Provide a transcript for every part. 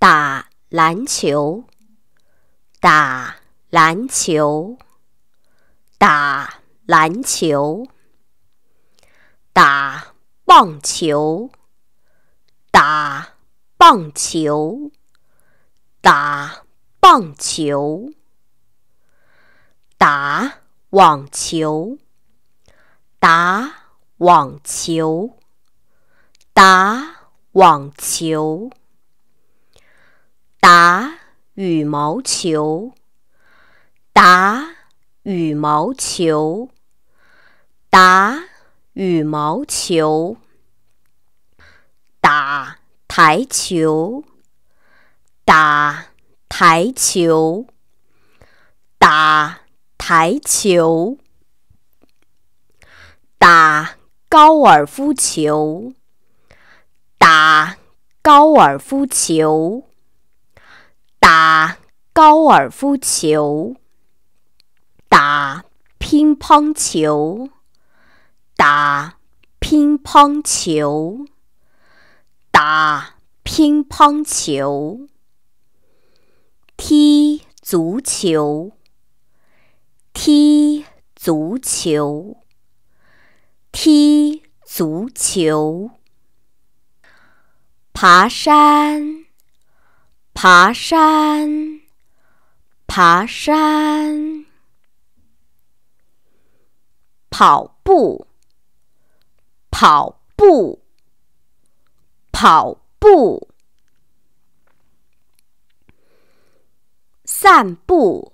打篮球，打篮球，打篮球，打棒球，打棒球，打棒球，打网球，打网球，打网球。羽毛球，打羽毛球，打羽毛球，打台球，打台球，打台球，打高尔夫球，打高尔夫球。高尔夫球，打乒乓球，打乒乓球，打乒乓球，踢足球，踢足球，踢足球，爬山，爬山。爬山，跑步，跑步，跑步，散步，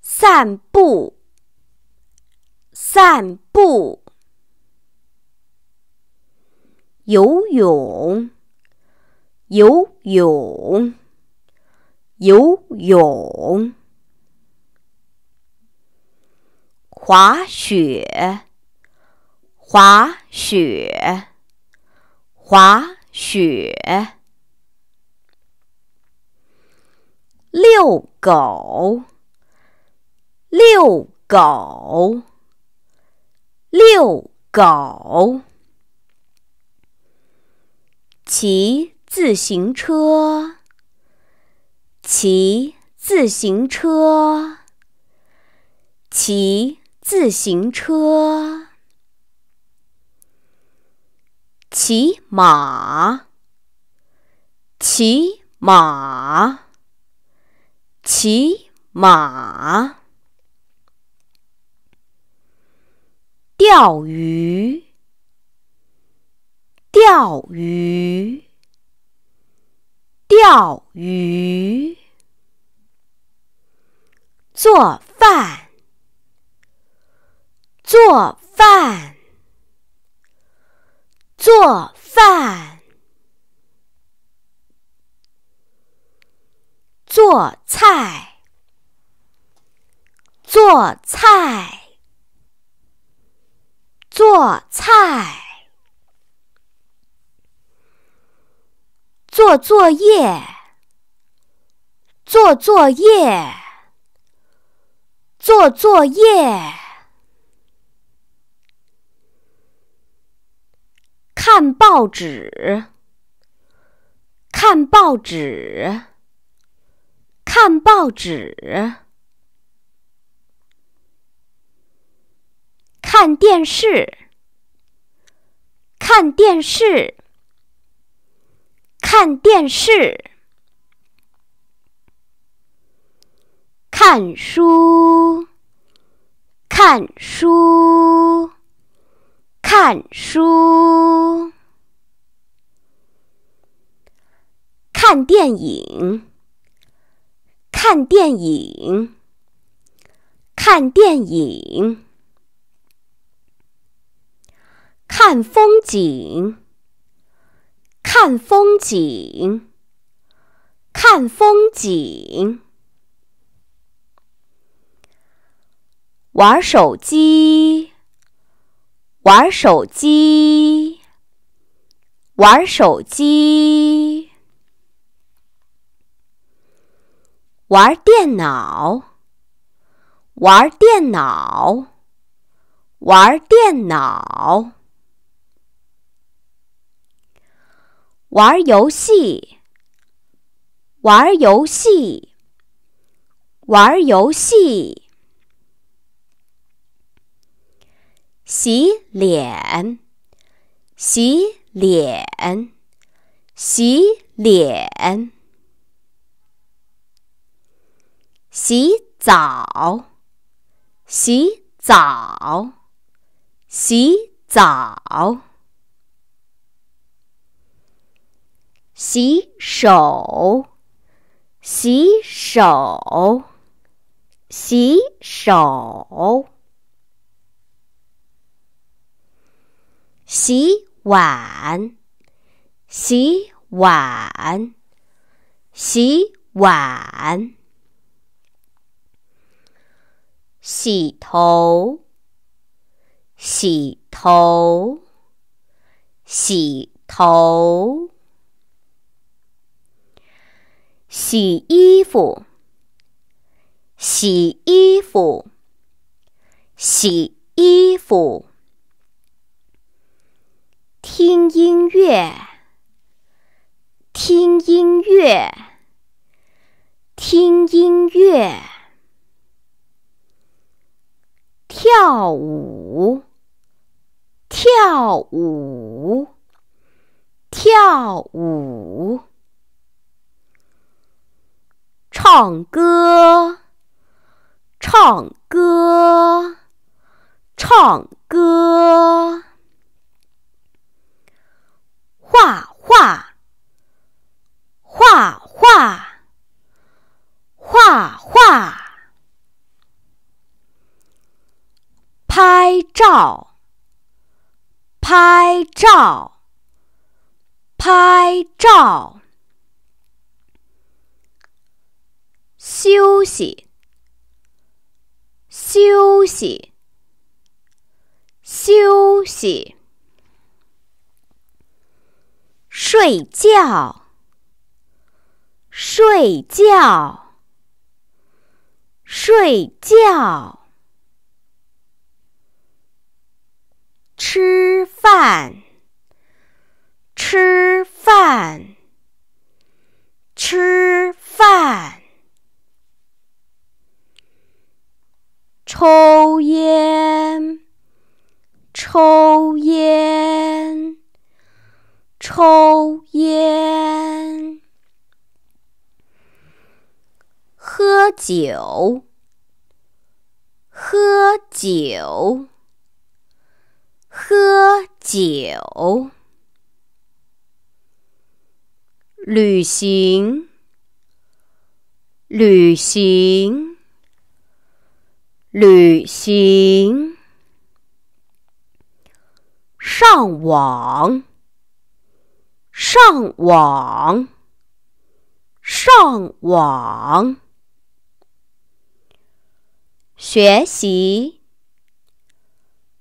散步，散步，游泳，游泳。游泳，滑雪，滑雪，滑雪，遛狗，遛狗，遛狗，骑自行车。骑自行车，骑自行车，骑马，骑马，骑马，钓鱼，钓鱼，钓鱼。做饭，做饭，做饭，做菜，做菜，做菜，做作业，做作业。做作业，看报纸，看报纸，看报纸，看电视，看电视，看电视。看书，看书，看书，看电影，看电影，看电影，看风景，看风景，看风景。玩手机，玩手机，玩手机，玩电脑，玩电脑，玩电脑，玩游戏，玩游戏，玩游戏。洗脸，洗脸，洗脸，洗澡，洗澡，洗澡，洗手，洗手，洗手。洗碗，洗碗，洗碗，洗头，洗头，洗头，洗衣服，洗衣服，洗衣服。听音乐，听音乐，听音乐，跳舞，跳舞，跳舞，唱歌，唱歌，唱歌。画画，画画，画画，拍照，拍照，拍照，休息，休息，休息。睡觉，睡觉，睡觉；吃饭，吃饭，吃饭；抽烟，抽烟。抽烟，喝酒，喝酒，喝酒，旅行，旅行，旅行，上网。上网，上网，学习，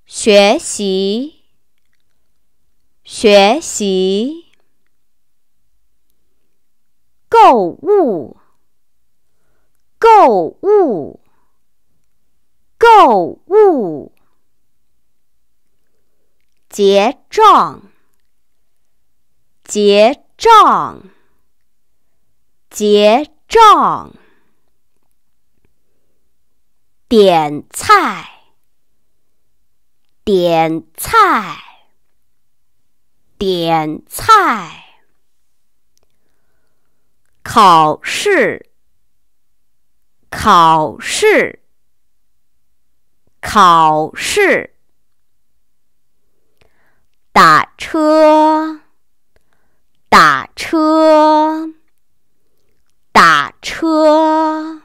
学习，学习，购物，购物，购物，结账。结账，结账，点菜，点菜，点菜，考试，考试，考试，打车。打车，打车。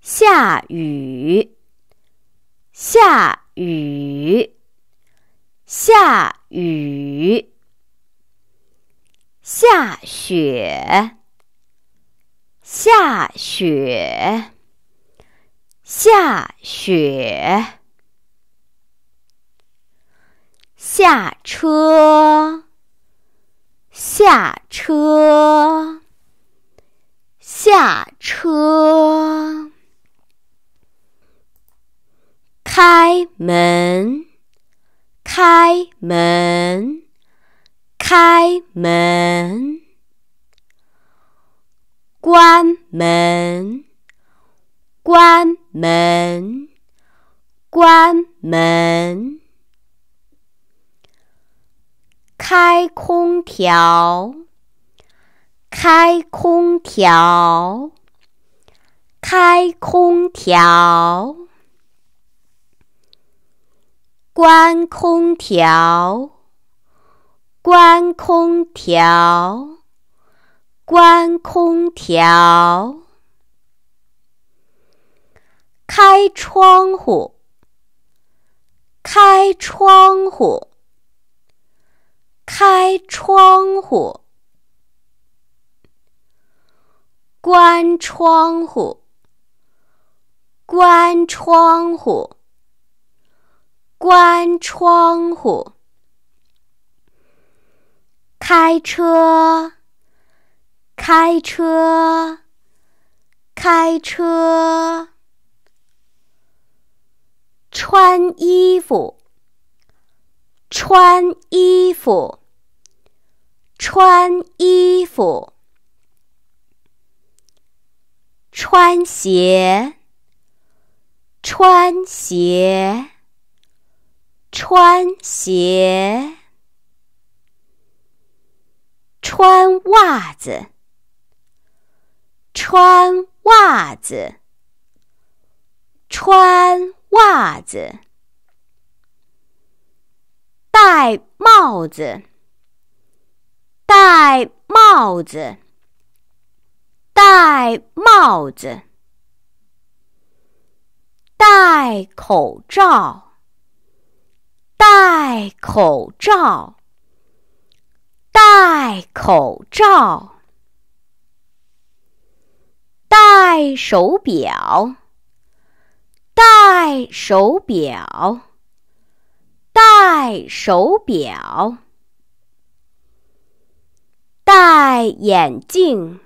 下雨，下雨，下雨，下雪，下雪，下雪，下车。下车，下车，开门，开门，开门，关门，关门，关门。开空调，开空调，开空调，关空调，关空调，关空调，开窗户，开窗户。开窗户，关窗户，关窗户，关窗户。开车，开车，开车，穿衣服。穿衣服，穿衣服，穿鞋，穿鞋，穿鞋，穿袜子，穿袜子，穿袜子。戴帽子，戴帽子，戴帽子，戴口罩，戴口罩，戴口罩，戴手表，戴手表。戴手表，戴眼镜，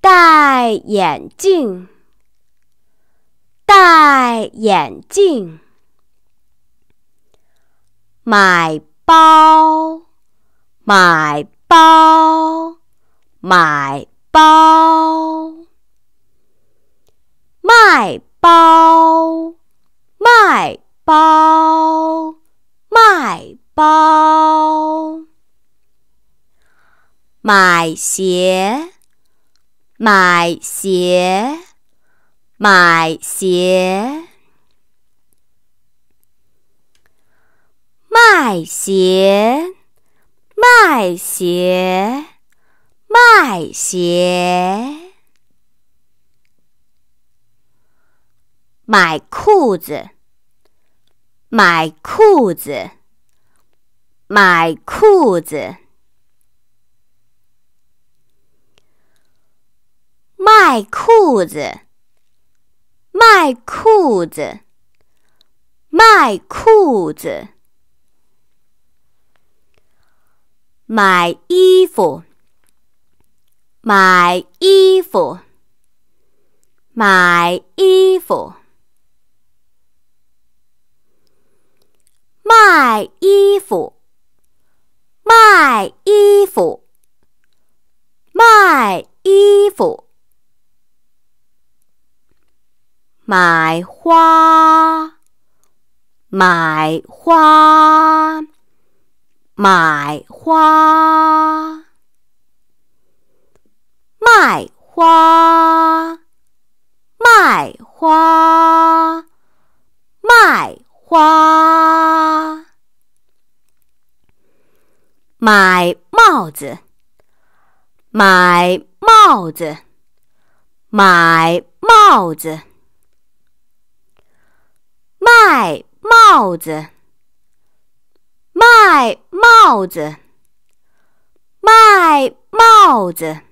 戴眼镜，戴眼镜。买包，买包，买包，卖包，卖。包，卖包；买鞋，买鞋，买鞋；卖鞋，卖鞋，卖鞋；买裤子。买裤子，买裤子，卖裤子，卖裤子，卖裤子，买衣服，买衣服，买衣服。卖衣服，卖衣服，卖衣服，买花，买花，买花，卖花，卖花。帽子，买帽子，买帽子，卖帽子，卖帽子，卖帽子。